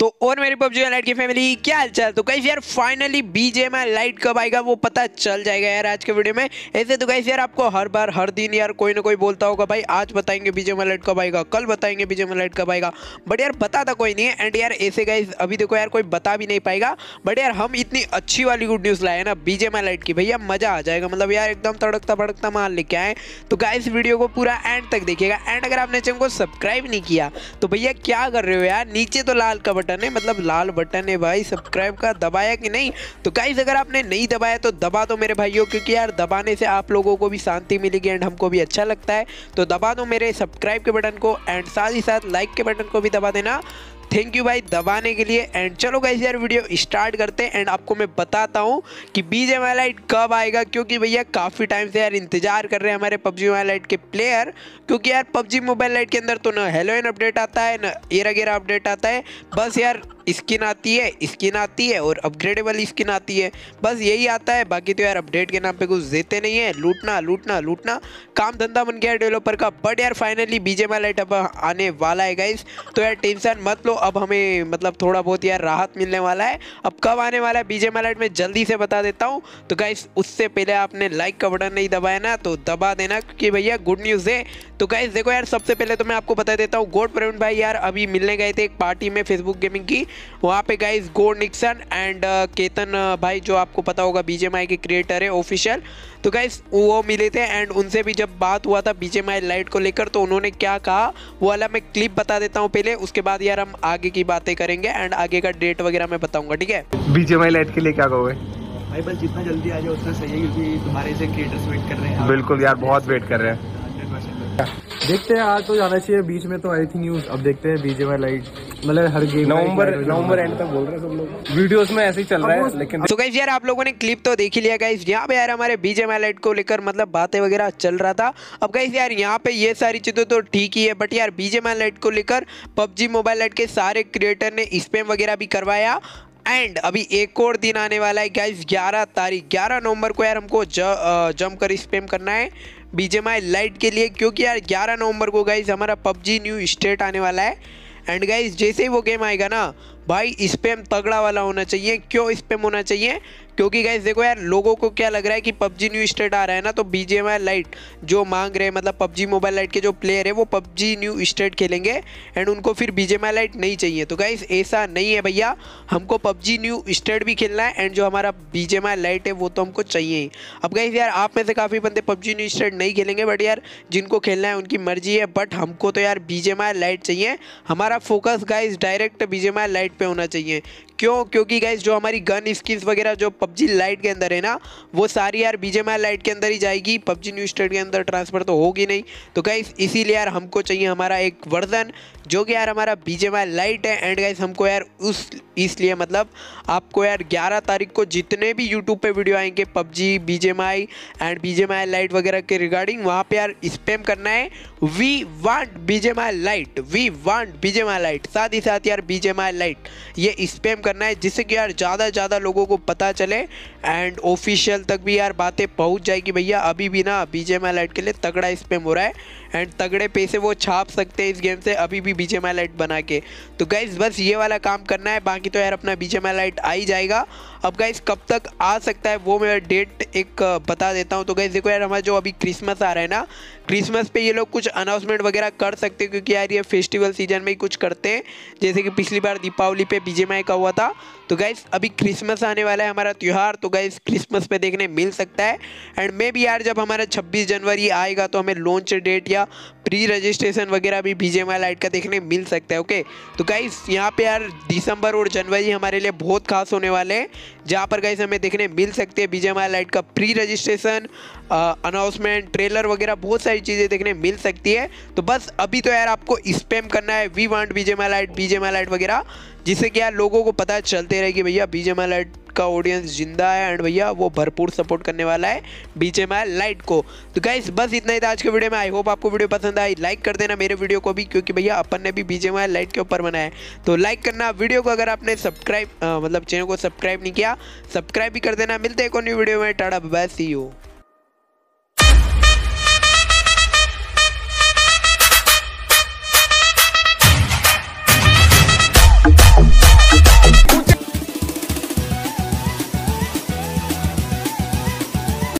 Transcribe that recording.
तो और मेरी पबजी लाइट की फैमिली क्या हाल चाल तो कैसे यार फाइनली बीजेएमआई लाइट कब आएगा वो पता चल जाएगा यार आज के वीडियो में ऐसे तो कैसे यार आपको हर बार हर दिन यार कोई ना कोई बोलता होगा भाई आज बताएंगे बीजेएमआई लाइट कब आएगा कल बताएंगे बीजेएमआई लाइट कब आएगा बट यार था कोई नहीं है एंड यार ऐसे गाइस अभी देखो यार कोई बता भी नहीं पाएगा बट यार हम इतनी अच्छी वाली गुड न्यूज़ लाए ना बीजेएमआई लाइट की भैया मजा आ जाएगा मतलब यार एकदम तड़कता भड़कता माल लेके आए तो गाइस वीडियो को पूरा एंड तक देखिएगा एंड अगर आपने चैनल को सब्सक्राइब नहीं किया तो भैया क्या कर रहे हो यार नीचे तो लाल कब बटन है मतलब लाल बटन है भाई सब्सक्राइब का दबाया कि नहीं तो गाइज अगर आपने नहीं दबाया तो दबा दो मेरे भाइयों क्योंकि यार दबाने से आप लोगों को भी शांति मिलेगी एंड हमको भी अच्छा लगता है तो दबा दो मेरे सब्सक्राइब के बटन को एंड साथ ही साथ लाइक के बटन को भी दबा देना थैंक यू भाई दबाने के लिए एंड चलो गाइस यार वीडियो स्टार्ट करते हैं एंड आपको मैं बताता हूँ कि बीज एम लाइट कब आएगा क्योंकि भैया काफ़ी टाइम से यार इंतजार कर रहे हैं हमारे पबजी मोबाइल लाइट के प्लेयर क्योंकि यार पबजी मोबाइल लाइट के अंदर तो ना हेलोइन अपडेट आता है ना एरा गेरा अपडेट आता है बस यार स्किन आती है स्किन आती है और अपग्रेडेबल स्किन आती है बस यही आता है बाकी तो यार अपडेट के नाम पे कुछ देते नहीं है लूटना लूटना लूटना काम धंधा बन गया डेवलपर का बट यार फाइनली बीजेम लाइट अब आने वाला है गाइस तो यार टेंशन मत लो अब हमें मतलब थोड़ा बहुत यार राहत मिलने वाला है अब कब आने वाला है बीजे अलर्ट में जल्दी से बता देता हूँ तो गाइस उससे पहले आपने लाइक का बटन नहीं दबाया ना तो दबा देना क्योंकि भैया गुड न्यूज़ है तो गाइज देखो यार सबसे पहले तो मैं आपको बता देता हूँ गोड प्रवीण भाई यार अभी मिलने गए थे एक पार्टी में फेसबुक गेमिंग की वहाँ पे गाइज गोड निक्सन एंड केतन भाई जो आपको पता होगा बीजेमआई के क्रिएटर है ऑफिशियल तो गाइज वो मिले थे एंड उनसे भी जब बात हुआ था माई लाइट को लेकर तो उन्होंने क्या कहा वो वाला मैं क्लिप बता देता हूँ पहले उसके बाद यार हम आगे की बातें करेंगे एंड आगे का डेट वगैरह मैं बताऊंगा ठीक है बीजेमआई लाइट के लिए क्या कहोगे भाई बस जितना जल्दी आ जाए उतना सही है क्योंकि तुम्हारे से क्रिएटर्स वेट कर रहे हैं बिल्कुल यार बहुत वेट कर रहे हैं देखते हैं आज तो जाना चाहिए बीच में तो आई थिंक न्यूज अब देखते हैं बीजे में लाइट मतलब हर गेम नवंबर नवंबर एंड तक बोल रहे हैं सब लोग वीडियोस में ऐसे ही चल रहा है लेकिन तो गाइस यार आप लोगों ने क्लिप तो देख ही लिया गाइस यहाँ पे यार हमारे बीजे लाइट को लेकर मतलब बातें वगैरह चल रहा था अब गाइस यार यहाँ पे ये सारी चीजें तो ठीक ही है बट यार बीजे लाइट को लेकर पबजी मोबाइल लाइट के सारे क्रिएटर ने स्पेम वगैरह भी करवाया एंड अभी एक और दिन आने वाला है गाइस ग्यारह तारीख ग्यारह नवंबर को यार हमको जम कर स्पेम करना है बीजेमाई लाइट के लिए क्योंकि यार ग्यारह नवंबर को गाइज हमारा पबजी न्यू स्टेट आने वाला है एंड गाइज जैसे ही वो गेम आएगा ना भाई स्पेम तगड़ा वाला होना चाहिए क्यों स्पेम होना चाहिए क्योंकि गाइज देखो यार लोगों को क्या लग रहा है कि पबजी न्यू स्टेट आ रहा है ना तो बी लाइट जो मांग रहे हैं मतलब पबजी मोबाइल लाइट के जो प्लेयर है वो पबजी न्यू स्टेट खेलेंगे एंड उनको फिर बी लाइट नहीं चाहिए तो गाइज ऐसा नहीं है भैया हमको पबजी न्यू स्टेट भी खेलना है एंड जो हमारा बी लाइट है वो तो हमको चाहिए अब गाइज यार आप में से काफ़ी बंदे पबजी न्यू स्टेट नहीं खेलेंगे बट यार जिनको खेलना है उनकी मर्जी है बट हमको तो यार बी लाइट चाहिए हमारा focus guys direct B lite पे होना चाहिए क्यों क्योंकि गाइज जो हमारी गन स्किन्स वगैरह जो पबजी लाइट के अंदर है ना वो सारी यार बीजेएमआई लाइट के अंदर ही जाएगी पबजी न्यू स्टेट के अंदर ट्रांसफर तो होगी नहीं तो गाइज इसीलिए यार हमको चाहिए हमारा एक वर्जन जो कि यार हमारा बीजेएमआई लाइट है एंड गाइज हमको यार उस इसलिए मतलब आपको यार ग्यारह तारीख को जितने भी यूट्यूब पर वीडियो आएंगे PUBG my and my lite वगैरह के रिगार्डिंग वहाँ पर यार स्पेम करना है we want my lite we want my lite साथ ही साथ यार माई लाइट ये स्पेम करना है जिससे कि यार ज़्यादा से ज़्यादा लोगों को पता चले एंड ऑफिशियल तक भी यार बातें पहुंच जाएगी भैया अभी भी ना बी जे के लिए तगड़ा इस पर मुरा है एंड तगड़े पैसे वो छाप सकते हैं इस गेम से अभी भी बी जे बना के तो गाइज़ बस ये वाला काम करना है बाकी तो यार अपना बी जे आ ही जाएगा अब गाइज़ कब तक आ सकता है वो मैं डेट एक बता देता हूँ तो गाइज़ देखो यार हमारा जो अभी क्रिसमस आ रहा है ना क्रिसमस पे ये लोग कुछ अनाउंसमेंट वगैरह कर सकते हैं क्योंकि यार ये फेस्टिवल सीजन में ही कुछ करते हैं जैसे कि पिछली बार दीपावली पे बीजेमआई का हुआ था तो गाइज अभी क्रिसमस आने वाला है हमारा त्यौहार तो गाइज क्रिसमस पे देखने मिल सकता है एंड मे भी यार जब हमारा 26 जनवरी आएगा तो हमें लॉन्च डेट या प्री रजिस्ट्रेशन वगैरह भी बी जे लाइट का देखने मिल सकता है ओके तो गाइस यहाँ पे यार दिसंबर और जनवरी हमारे लिए बहुत खास होने वाले हैं जहाँ पर गाइस हमें देखने मिल सकते हैं बी जे लाइट का प्री रजिस्ट्रेशन अनाउंसमेंट ट्रेलर वगैरह बहुत सारी चीज़ें देखने मिल सकती है तो बस अभी तो यार आपको स्पेम करना है we want B J lite B J lite वगैरह जिससे कि यार लोगों को पता चलते रहे कि भैया बी जे लाइट का ऑडियंस जिंदा है एंड भैया वो भरपूर सपोर्ट करने वाला है बीच एम लाइट को तो गाइस बस इतना ही था आज के वीडियो में आई होप आपको वीडियो पसंद आई लाइक कर देना मेरे वीडियो को भी क्योंकि भैया अपन ने भी बीच एम लाइट के ऊपर बनाया है तो लाइक करना वीडियो को अगर आपने सब्सक्राइब मतलब चैनल को सब्सक्राइब नहीं किया सब्सक्राइब भी कर देना मिलते हैं एक न्यू वीडियो में टाटा बाय सी यू